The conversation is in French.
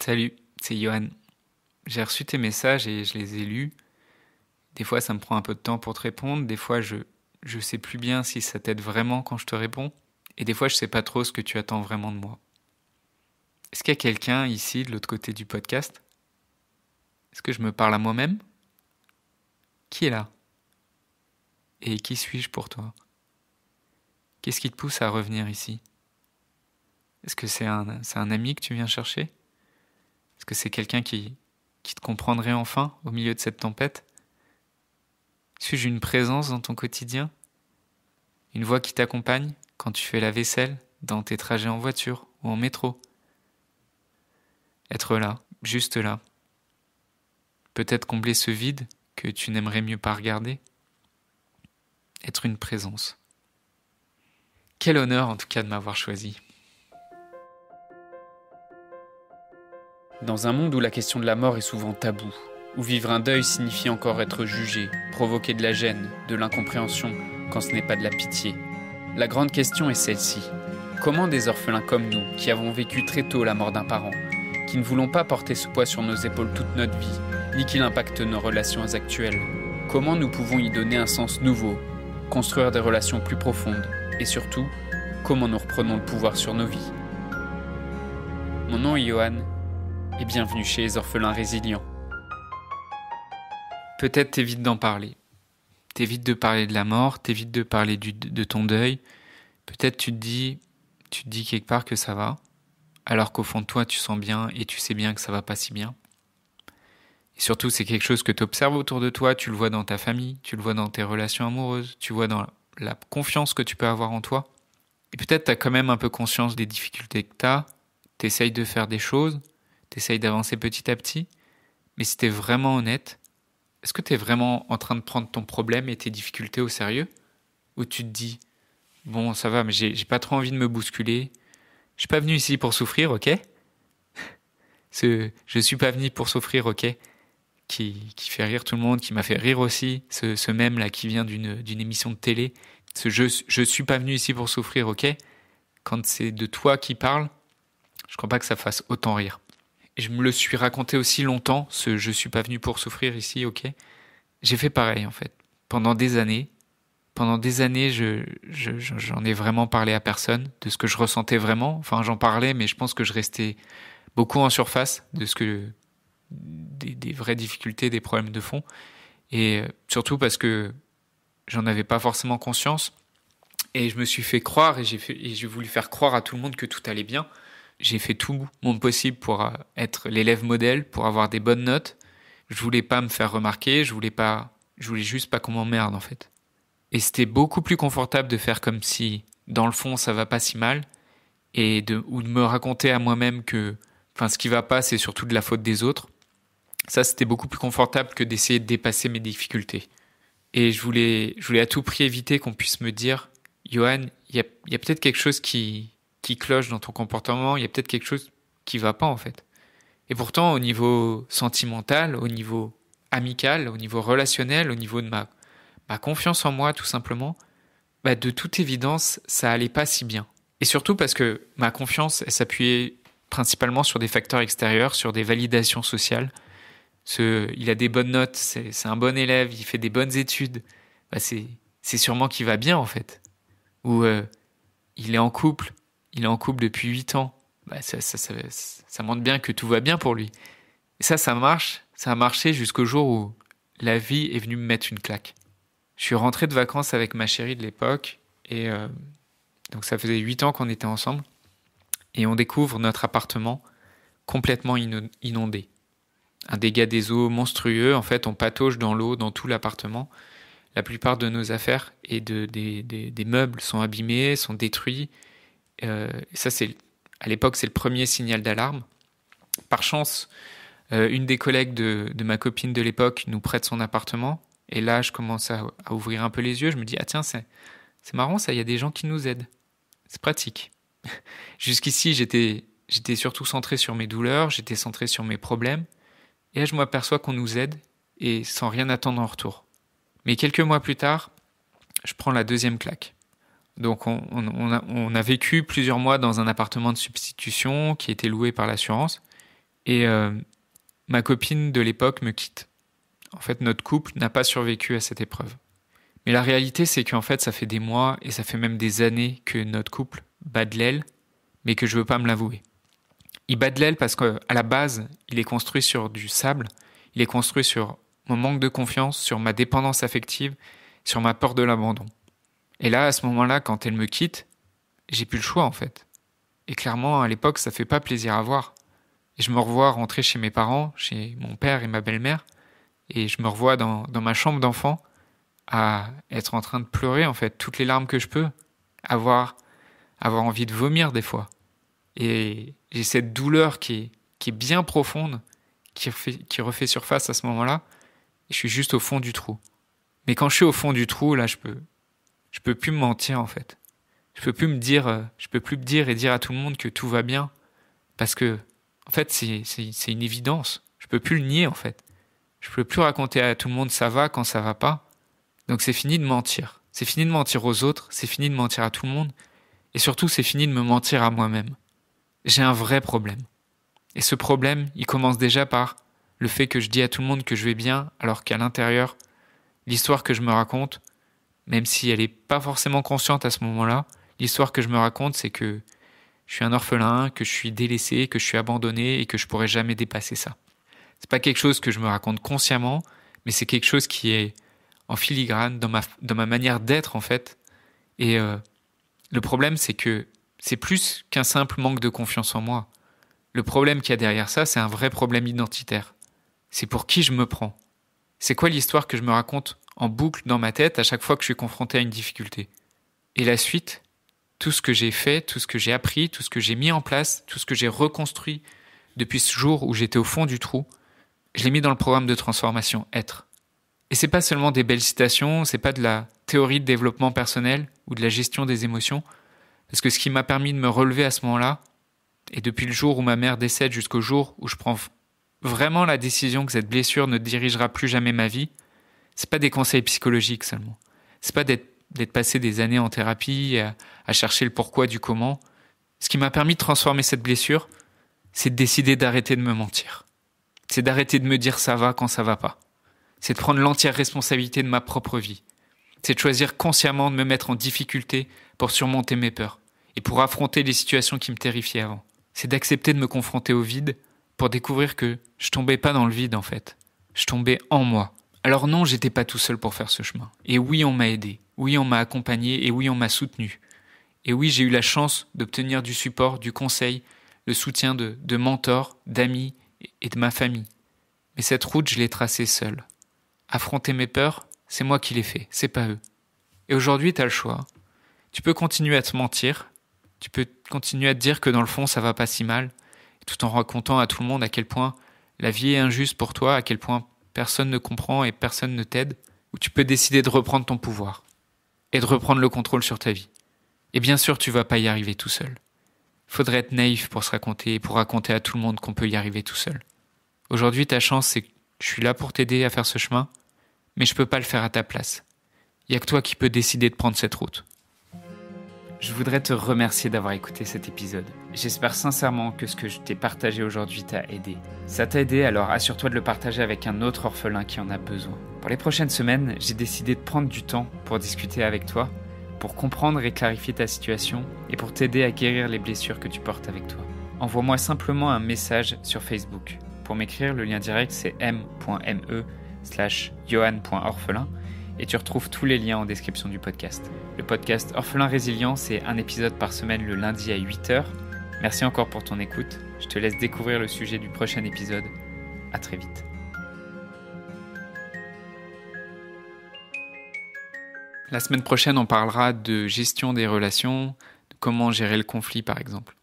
Salut, c'est Johan. J'ai reçu tes messages et je les ai lus. Des fois, ça me prend un peu de temps pour te répondre. Des fois, je je sais plus bien si ça t'aide vraiment quand je te réponds. Et des fois, je sais pas trop ce que tu attends vraiment de moi. Est-ce qu'il y a quelqu'un ici de l'autre côté du podcast Est-ce que je me parle à moi-même Qui est là Et qui suis-je pour toi Qu'est-ce qui te pousse à revenir ici Est-ce que c'est un, c'est un ami que tu viens chercher est-ce que c'est quelqu'un qui, qui te comprendrait enfin au milieu de cette tempête Suis-je une présence dans ton quotidien Une voix qui t'accompagne quand tu fais la vaisselle, dans tes trajets en voiture ou en métro Être là, juste là. Peut-être combler ce vide que tu n'aimerais mieux pas regarder Être une présence. Quel honneur en tout cas de m'avoir choisi. Dans un monde où la question de la mort est souvent tabou, où vivre un deuil signifie encore être jugé, provoquer de la gêne, de l'incompréhension, quand ce n'est pas de la pitié, la grande question est celle-ci. Comment des orphelins comme nous, qui avons vécu très tôt la mort d'un parent, qui ne voulons pas porter ce poids sur nos épaules toute notre vie, ni qu'il impacte nos relations actuelles, comment nous pouvons y donner un sens nouveau, construire des relations plus profondes, et surtout, comment nous reprenons le pouvoir sur nos vies Mon nom est Johan, et bienvenue chez les orphelins résilients. Peut-être t'évites d'en parler. T'évites de parler de la mort, t'évites de parler de ton deuil. Peut-être tu te dis, tu dis quelque part que ça va, alors qu'au fond de toi tu sens bien et tu sais bien que ça va pas si bien. Et surtout, c'est quelque chose que tu observes autour de toi, tu le vois dans ta famille, tu le vois dans tes relations amoureuses, tu vois dans la confiance que tu peux avoir en toi. Et peut-être tu as quand même un peu conscience des difficultés que tu as, de faire des choses, t'essayes d'avancer petit à petit, mais si t'es vraiment honnête, est-ce que t'es vraiment en train de prendre ton problème et tes difficultés au sérieux Ou tu te dis, bon, ça va, mais j'ai, pas trop envie de me bousculer, je suis pas venu ici pour souffrir, ok ce, Je suis pas venu pour souffrir, ok qui, fait rire tout le monde, qui m'a fait rire aussi, ce, ce même là qui vient d'une, émission de télé, ce je, je suis pas venu ici pour souffrir, ok Quand c'est de toi qui parle, je crois pas que ça fasse autant rire je me le suis raconté aussi longtemps, ce je suis pas venu pour souffrir ici, ok. J'ai fait pareil en fait. Pendant des années, pendant des années, je j'en ai vraiment parlé à personne de ce que je ressentais vraiment. Enfin, j'en parlais, mais je pense que je restais beaucoup en surface de ce que des, des vraies difficultés, des problèmes de fond, et euh, surtout parce que j'en avais pas forcément conscience. Et je me suis fait croire et j'ai voulu faire croire à tout le monde que tout allait bien j'ai fait tout mon possible pour euh, être l'élève modèle, pour avoir des bonnes notes. Je voulais pas me faire remarquer, je voulais pas, je voulais juste pas qu'on m'emmerde en fait. Et c'était beaucoup plus confortable de faire comme si, dans le fond, ça va pas si mal, et de ou de me raconter à moi-même que, enfin, ce qui va pas, c'est surtout de la faute des autres. Ça, c'était beaucoup plus confortable que d'essayer de dépasser mes difficultés. Et je voulais, je voulais à tout prix éviter qu'on puisse me dire, Johan, il y a, y a peut-être quelque chose qui, qui cloche dans ton comportement, il y a peut-être quelque chose qui va pas en fait. Et pourtant, au niveau sentimental, au niveau amical, au niveau relationnel, au niveau de ma, ma confiance en moi tout simplement, bah, de toute évidence, ça allait pas si bien. Et surtout parce que ma confiance, elle s'appuyait principalement sur des facteurs extérieurs, sur des validations sociales. Ce, il a des bonnes notes, c'est un bon élève, il fait des bonnes études. Bah, c'est sûrement qu'il va bien en fait. Ou euh, il est en couple, il est en couple depuis 8 ans, bah, ça, ça, montre bien que tout va bien pour lui. ça, ça marche, ça a marché jusqu'au jour où la vie est venue me mettre une claque. Je suis rentré de vacances avec ma chérie de l'époque, et euh, donc ça faisait 8 ans qu'on était ensemble, et on découvre notre appartement complètement inondé. Un dégât des eaux monstrueux, en fait, on patauge dans l'eau dans tout l'appartement. La plupart de nos affaires et des meubles sont abîmés, sont détruits. Euh, ça, c'est à l'époque, c'est le premier signal d'alarme. Par chance, euh, une des collègues de, ma copine de l'époque nous prête son appartement. Et là, je commence à, ouvrir un peu les yeux. Je me dis, ah tiens, c'est marrant ça, il y a des gens qui nous aident. C'est pratique. Jusqu'ici, j'étais j'étais surtout centré sur mes douleurs, j'étais centré sur mes problèmes. Et là, je m'aperçois qu'on nous aide et sans rien attendre en retour. Mais quelques mois plus tard, je prends la deuxième claque. Donc on, a, vécu plusieurs mois dans un appartement de substitution qui était loué par l'assurance. Et euh, ma copine de l'époque me quitte. En fait, notre couple n'a pas survécu à cette épreuve. Mais la réalité, c'est qu'en fait, ça fait des mois et ça fait même des années que notre couple bat de l'aile, mais que je veux pas me l'avouer. Il bat de l'aile parce qu'à la base, il est construit sur du sable, il est construit sur mon manque de confiance, sur ma dépendance affective, sur ma peur de l'abandon. Et là, à ce moment-là, quand elle me quitte, j'ai plus le choix en fait. Et clairement, à l'époque, ça fait pas plaisir à voir. Et je me revois rentrer chez mes parents, chez mon père et ma belle-mère, et je me revois dans, ma chambre d'enfant à être en train de pleurer en fait toutes les larmes que je peux, avoir avoir envie de vomir des fois. Et j'ai cette douleur qui est, qui est bien profonde, qui refait, qui refait surface à ce moment-là. Et je suis juste au fond du trou. Mais quand je suis au fond du trou, là, je peux, je peux plus me mentir en fait. Je peux plus me dire, euh, je peux plus me dire et dire à tout le monde que tout va bien parce que en fait c'est une évidence. Je peux plus le nier en fait. Je peux plus raconter à tout le monde ça va quand ça va pas. Donc c'est fini de mentir. C'est fini de mentir aux autres. C'est fini de mentir à tout le monde. Et surtout c'est fini de me mentir à moi-même. J'ai un vrai problème. Et ce problème, il commence déjà par le fait que je dis à tout le monde que je vais bien alors qu'à l'intérieur, l'histoire que je me raconte, même si elle n'est pas forcément consciente à ce moment-là, l'histoire que je me raconte, c'est que je suis un orphelin, que je suis délaissé, que je suis abandonné et que je pourrai jamais dépasser ça. C'est pas quelque chose que je me raconte consciemment, mais c'est quelque chose qui est en filigrane dans ma, dans ma manière d'être en fait. Et euh, le problème, c'est que c'est plus qu'un simple manque de confiance en moi. Le problème qu'il y a derrière ça, c'est un vrai problème identitaire. C'est pour qui je me prends. C'est quoi l'histoire que je me raconte en boucle dans ma tête à chaque fois que je suis confronté à une difficulté Et la suite Tout ce que j'ai fait, tout ce que j'ai appris, tout ce que j'ai mis en place, tout ce que j'ai reconstruit depuis ce jour où j'étais au fond du trou, je l'ai mis dans le programme de transformation Être. Et c'est pas seulement des belles citations, c'est pas de la théorie de développement personnel ou de la gestion des émotions, parce que ce qui m'a permis de me relever à ce moment-là, et depuis le jour où ma mère décède jusqu'au jour où je prends vraiment la décision que cette blessure ne dirigera plus jamais ma vie, c'est pas des conseils psychologiques seulement. C'est pas d'être passé des années en thérapie à, chercher le pourquoi du comment. Ce qui m'a permis de transformer cette blessure, c'est de décider d'arrêter de me mentir. C'est d'arrêter de me dire ça va quand ça va pas. C'est de prendre l'entière responsabilité de ma propre vie. C'est de choisir consciemment de me mettre en difficulté pour surmonter mes peurs et pour affronter les situations qui me terrifiaient avant. C'est d'accepter de me confronter au vide pour découvrir que je tombais pas dans le vide en fait. Je tombais en moi. Alors non, j'étais pas tout seul pour faire ce chemin. Et oui, on m'a aidé. Oui, on m'a accompagné et oui, on m'a soutenu. Et oui, j'ai eu la chance d'obtenir du support, du conseil, le soutien de, mentors, d'amis et de ma famille. Mais cette route, je l'ai tracée seule. Affronter mes peurs, c'est moi qui l'ai fait, c'est pas eux. Et aujourd'hui, tu as le choix. Tu peux continuer à te mentir, tu peux continuer à te dire que dans le fond, ça va pas si mal, tout en racontant à tout le monde à quel point la vie est injuste pour toi, à quel point personne ne comprend et personne ne t'aide, où tu peux décider de reprendre ton pouvoir et de reprendre le contrôle sur ta vie. Et bien sûr, tu vas pas y arriver tout seul. Faudrait être naïf pour se raconter et pour raconter à tout le monde qu'on peut y arriver tout seul. Aujourd'hui, ta chance, c'est que je suis là pour t'aider à faire ce chemin, mais je peux pas le faire à ta place. Il y a que toi qui peux décider de prendre cette route. Je voudrais te remercier d'avoir écouté cet épisode. J'espère sincèrement que ce que je t'ai partagé aujourd'hui t'a aidé. Ça t'a aidé, alors assure-toi de le partager avec un autre orphelin qui en a besoin. Pour les prochaines semaines, j'ai décidé de prendre du temps pour discuter avec toi, pour comprendre et clarifier ta situation et pour t'aider à guérir les blessures que tu portes avec toi. Envoie-moi simplement un message sur Facebook. Pour m'écrire, le lien direct c'est m.me slash et tu retrouves tous les liens en description du podcast. Le podcast Orphelin Résilient, c'est un épisode par semaine le lundi à 8h. Merci encore pour ton écoute. Je te laisse découvrir le sujet du prochain épisode. À très vite. La semaine prochaine, on parlera de gestion des relations, comment gérer le conflit par exemple.